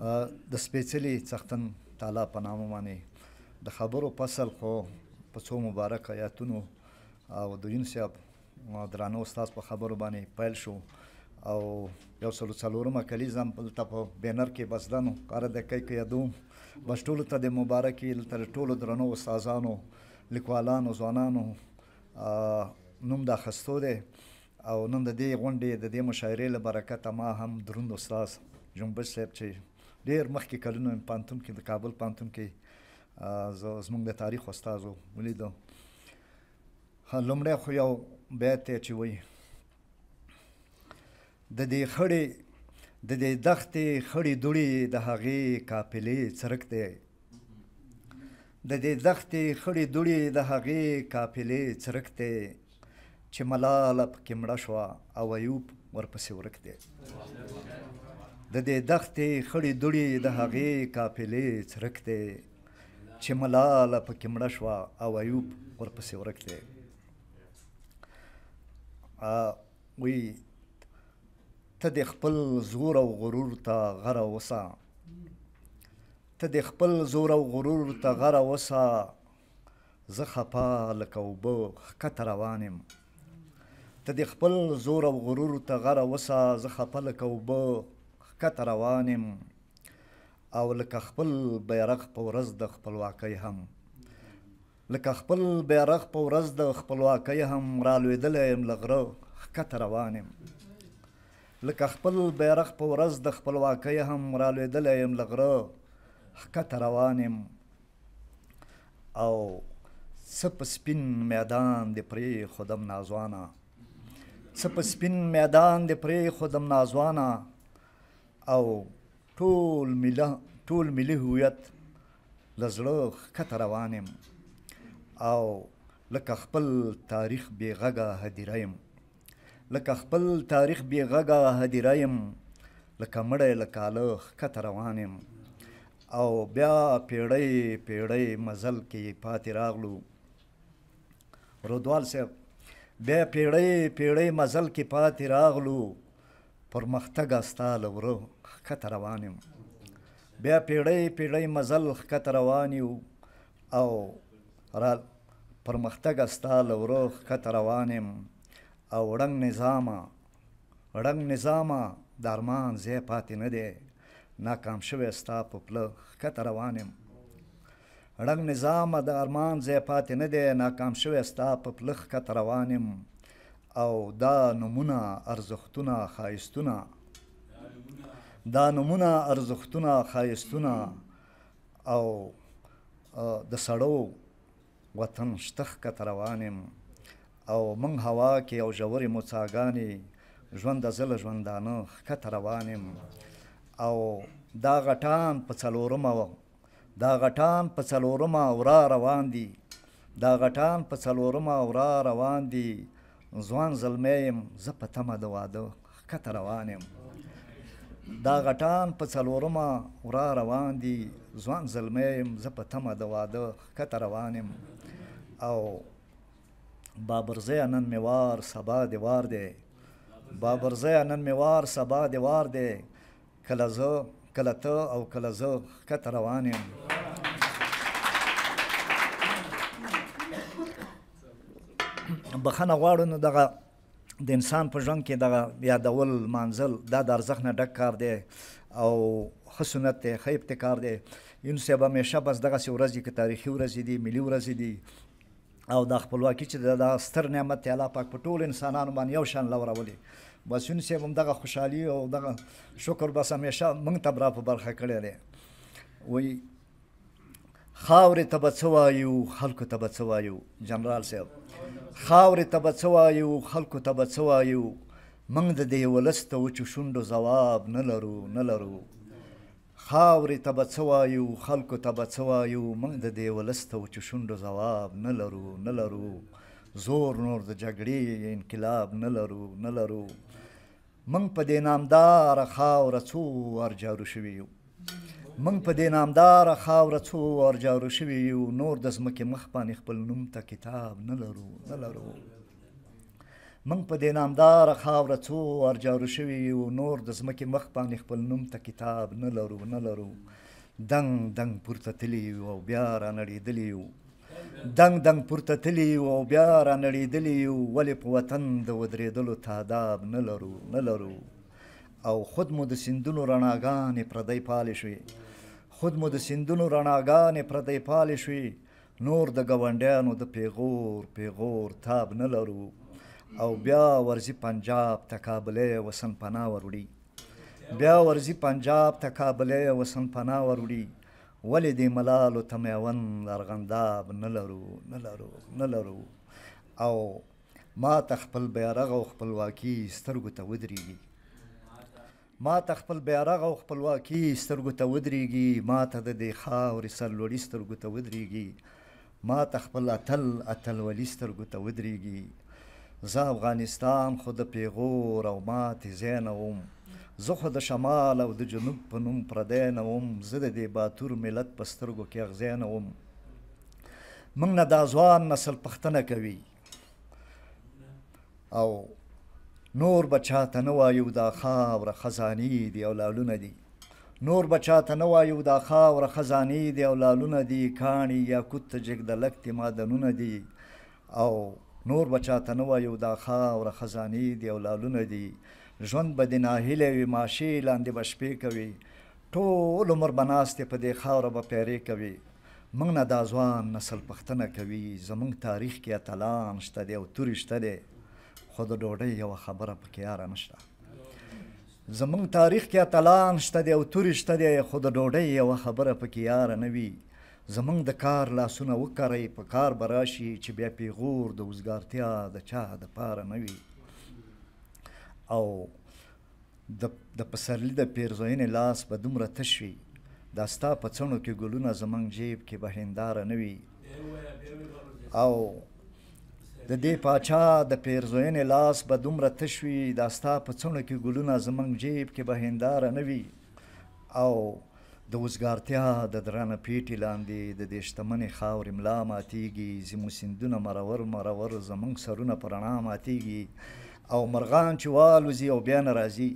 د سپیشلی څختن تعالی په نامه باندې د خبرو فصل خو په څو مبارک آیاتونو او د یونسیاب درانه استاد په خبرو باندې پیل شو او یو څلور څلورمه کلیزم په تاسو بینر کې بسدنو کار د کې کې یادو بس ټول ته د مبارکي تر ټولو درنو استادانو لیکوالانو ځوانانو نوم دا خستو دی او نن د دې غونډې د دې مشاعرې لپاره کته ما هم دروند استاد جنبش صاحب چې ډیر مخکې کلونو پانتون کې د کابل پانتون کې زموږ د تاریخ استاد ولیدو لومړی خو یو بیت چې وایي د دې خړې د دې دښتې خړې دوړې د هغې قافلې څرک دی د دې دښتې خړې دوړې د هغې قافلې څرک دی چې ملاله پکې مړه شوه او ایوب ورپسې ورک دی د دې دښتې خړې دوړې د هغې قافلې څرک دی چې ملاله پکې مړه شوه او ایوب ورپسې ورک دی وی ته د خپل زور او غرور ته غره وسه ته د خپل زور او غرور ته غره وسه زه خپه لکه اوبه ښکته روان یم ته د خپل زور او غرور ته غره وسه زه خپه لکه اوبه کښته روان یم او لکه خپل بیرغ په ورځ د خپلواکۍ هم لکه خپل بیرغ په ورځ د خپلواکۍ هم رالوېدلی یم له غره کښته روان یم لکه خپل بیرغ په ورځ د خپلواکۍ هم رالوېدلی یم له غره کښته روان یم او څه په سپین میدان دې پرېښودم ناځوانه څه په سپین میدان دې پرېښودم ناځوانه او ټول ملي ټول ملي هویت لزړه کته روانم او لکه خپل تاریخ بی غږه هدیرایم لکه خپل تاریخ بی غږه هدیرایم لکه مړې لکه له کته روانم او بیا پیړې پیړې مزل کې پاتې راغلو رودوال صاحب بیا پیړې پیړې مزل کې پاتې راغلو پرمختګ استاله ورو ښکته روان یم بیا پیړۍ پیړۍ مزل ښکته روان یو او را پرمختګ ستا له وره ښکته روان یم او ړنګ نظامه ړنګ نظامه د ارمان ځای پاتې نه دی ناکام شوی ستا په پله ښکته روان یم ړنګ نظام د ارمان ځای پاتې نه دی ناکام شوی ستا په پلخ کت روان او دا نمونه ارزښتونه خایستونه دا نمونه ارزښتونه خایستونه او د سړو وطن شتخ کته روانم او من هوا کې او ژورې موڅاګانې ژوند د زله ژوندانه کته روانم او دا غټان په څلورمه دا غټان په څلورمه ورا روان دي دا غټان په څلورمه ورا روان دي ځوان زلمیم زه په تمه د واده کته روانم دا غټان په څلورمه ورا روان دي ځوان زلمی یم زه په تمه د واده ښکته روان یم او بابرزیه نن مې وار سبا دې وار دی بابرزیه نن مې وار سبا دې وار دی کله زه کله ته او کله زه ښکته روان یم بخښنه غواړو نو دغه د انسان په ژوند کې د یادول منزل دا د ارزښت نه ډک کار دی او خصونت ته خیب ته کار دی یون سبا همیشه بس دغه سي ورځې کې تاریخي ورځې دي ملي ورځې دي او د خپلواکۍ چې د ستر نعمت الله پاک په ټول انسانانو باندې یو شان لورولي بس یون سبا هم دغه خوشحالي او دغه شکر بس همیشه موږ ته برا په برخه کړی دی وای خاورې ته به څه وایو خلکو ته به څه وایو جنرال صاحب خاورې ته به څه وایو خلکو ته به څه وایو موږ د دې ولس د وچو شونډو ځواب نه لرو نه لرو خاورې ته به څه وایو خلکو ته به څه وایو موږ د دې ولس د وچو شونډو ځواب نه لرو نه لرو زور نور د جګړې انقلاب نه لرو نه لرو موږ په دې نامدار خاور څو ارجارو شوي یو موږ په دې نامدار خاور څو ورجارو شوی یو نور د ځمکې مخ باندې خپل نوم ته کتاب نه لرو نه لرو موږ په دې نامدار خاور څو ورجارو شوی یو نور د ځمکې مخ باندې خپل نوم ته کتاب نه لرو نه لرو دنګ دنګ پورته تلی او بیا را نړېدلی یو دنګ دنګ پورته تلی او بیا را نړېدلی ولې په وطن د ودرېدلو تاداب نه لرو نه لرو او خود مو د سیندونو رڼاګانې پردی پالې شوې خود مو د سیندونو رڼاګانې پردی پالې شوې نور د ګاونډیانو د پیغور پیغور تاب نه لرو او بیا ورځي پنجاب ته کابلې وسن پنا وروړي بیا ورځي پنجاب ته کابلې وسن پنا وروړي ولې دې ملالو ته میوند ارغنداب نه لرو نه لرو نه لرو او ما ته خپل بیرغ او خپلواکي سترګو ته ودرېږي ما ته خپل بیرغ او خپلواکي سترګو ته ودرېږي ما ته د دې خاورې سرلوړي سترګو ته ودرېږي ما ته خپل اتل اتل ولي سترګو ته ودرېږي زه افغانستان خو د پیغور او ماتې ځای نه وم زه خو د شمال او د جنوب په نوم پردی نه وم زه د دې باتور ملت په سترګو کې اغځی نه وم موږ نه دا ځوان نسل پښتنه کوي او نور بچا ته نه وایو دا خاور خزانی دی او لالونه دی نور بچا ته نه وایو دا خاور خزانی دی او لالونه دی کانی یا کوت جګ د لکت مادنونه دی او نور بچا ته نه وایو دا خاور خزانی دی او لالونه دی ژوند به د ناهیله وي ماشی لاندې به شپې کوي ټول عمر به ناستې په دې خاوره به پیرې کوي موږ نه دا ځوان نسل پښتنه کوي زموږ تاریخ کې اتلان شته دی او تورې شته دی خو د ډوډۍ یو خبره پکې یاره نشته زمونږ تاریخ کې اتلان شته دی او تورې شته دی خو د ډوډۍ یو خبره پکې یاره نه وي زمونږ د کار لاسونه وکارئ په کار به راشي چې بیا پیغور د وزګارتیا د چا د پاره نه وي او د د پسرلی د پیرزوینې لاس به دومره تش وي دا ستا په څڼو کې ګلونه زمونږ جیب کې به هنداره نه وي او د دې پاچا د پیرزوینې لاس به دومره تشوي دا ستا په څڼو کې ګلونه زمونږ جیب کې به هنداره نه وي او د وزګارتیا د درانه پیټې لاندې د دې شتمنې خاورې ملا ماتیږي زموږ سیندونه مرور مرور زمونږ سرونه په رڼا ماتیږي او مرغان چې والوځي او بیا نه راځي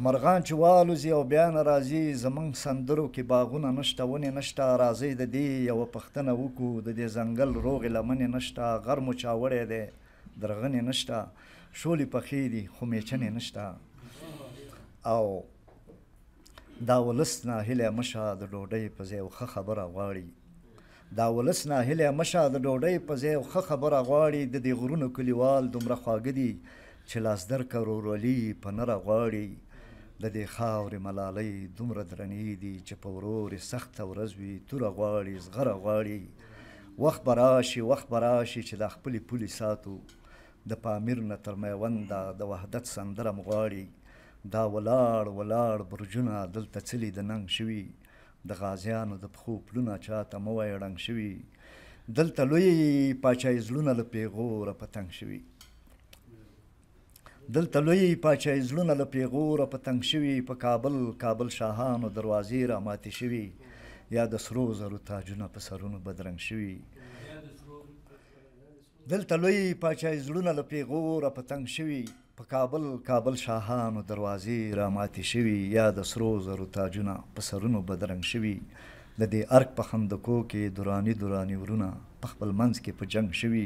مرغان چې والوزي او بیا نه راځي زمونږ سندرو کې باغونه نشته ونې نشته راځي د دې یوه پښتنه وکړو د دې ځنګل روغې لمنې نشته غر مو چاوړی دی درغنې نشته شولې پخې دي خو میچنې نشته او دا ولس نه هله مشه د ډوډۍ په ځای خو خبره غواړي دا ولس نه هله مشه د ډوډۍ په ځای خو خبره غواړي د دې غرونو کلیوال دومره خواږه دي چې لاس در کرورولي په نره غواړي د دې خاورې ملالۍ دومره درنې دي چې په ورورې سخته ورځ وي توره غواړي زغره غواړي وخت به راشي وخت به راشي چې دا خپلې پولې ساتو د پامیر نه تر میونده د وحدت سندره م غواړي دا ولاړ ولاړ برجونه دلته څه لیدننګ شوي د غازیانو د پښو پلونه چاته مه وایه ړنګ شوي دلته لوی پاچایزلونه له پیغوره پتنګ شوي دلته لوی پاچاهي زړونه له پیغوره په تنګ شوي په کابل کابل شاهانو دروازې را ماتې شوي یا د سرو زرو تاجونه په سرونو بدرنګ شوي دلته لوی پاچاهي زړونه له پیغوره په تنګ شوي په کابل کابل شاهانو دروازې را ماتې شوي یا د سرو زرو تاجونه په سرونو بدرنګ شوي د دې ارک په خندکو کې دورانی دورانی ورونه په خپل منځ کې په جنگ شوي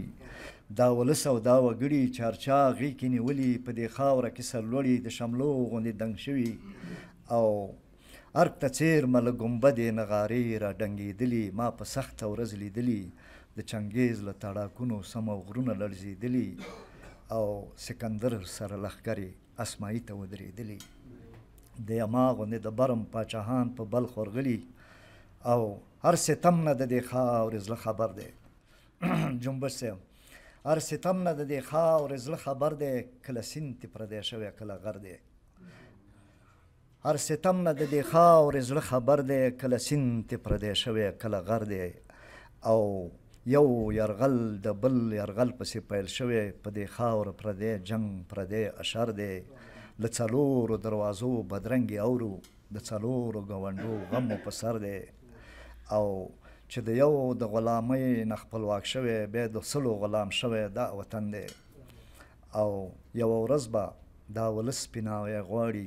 دا ولس او دا وګړي چارچا غي کې نیولې په دې خاوره کې سرلوړي د شملو غوندې دنګ شوي او ارک ته چیر مل ګمبدې نغاری را ډنګېدلې ما په سخت ورځ لیدلې د چنګیز له تړاکونو سم غرونه لړزېدلې او سکندر سره لخګري اسماعي ته ودرېدلې د یما غوندې د برم پاچاهان په پا بلخ ورغلي او هر ستم نه د دې خاورې زله خبر دی جنبش سیم ار ستم نه د دې خاورې زړه خبر دی کله سیند تې پردی شوی کله غر دی هر ستم نه د دې خاورې زړه خبر دی کله سیند تې پردی شوی کله غر دی او یو یرغل د بل یرغل پسې پیل شوی په دې خاور پردی جنگ پردی اشر دی له څلورو دروازو بدرنګې اورو د څلورو ګونډو غم په سر دی او چې د یو د غلامۍ نه خپلواک شوی به د سلو غلام شوی دا وطن دی او یو ورځ به دا ولس پناوی غواړي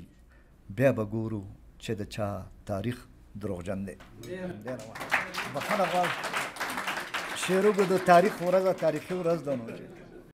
بیا به ګورو چې د چا تاریخ دروغجن دی بخښنه غواړم شیروګو د تاریخ ورځ تاریخي ورځ ده نو